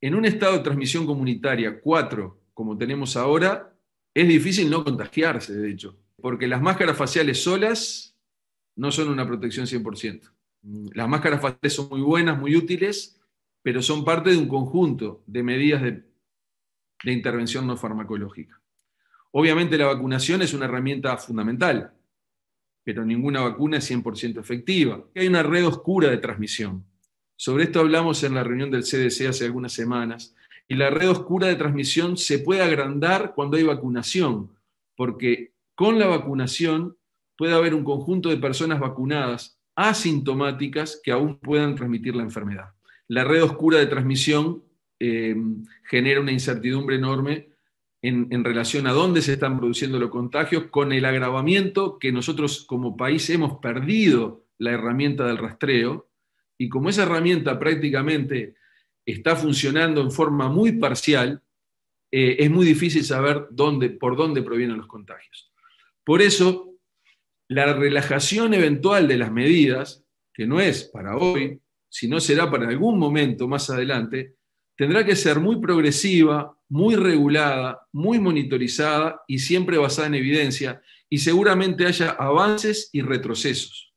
en un estado de transmisión comunitaria 4, como tenemos ahora, es difícil no contagiarse, de hecho, porque las máscaras faciales solas no son una protección 100%. Las máscaras faciales son muy buenas, muy útiles, pero son parte de un conjunto de medidas de, de intervención no farmacológica. Obviamente la vacunación es una herramienta fundamental, pero ninguna vacuna es 100% efectiva. Hay una red oscura de transmisión sobre esto hablamos en la reunión del CDC hace algunas semanas. Y la red oscura de transmisión se puede agrandar cuando hay vacunación, porque con la vacunación puede haber un conjunto de personas vacunadas asintomáticas que aún puedan transmitir la enfermedad. La red oscura de transmisión eh, genera una incertidumbre enorme en, relación a dónde se están produciendo los contagios, con el agravamiento que nosotros como país hemos perdido la herramienta del rastreo, y como esa herramienta prácticamente está funcionando en forma muy parcial, eh, es muy difícil saber dónde, por dónde provienen los contagios. Por eso, la relajación eventual de las medidas, que no es para hoy, sino será para algún momento más adelante, tendrá que ser muy progresiva, muy regulada, muy monitorizada y siempre basada en evidencia, y seguramente haya avances y retrocesos.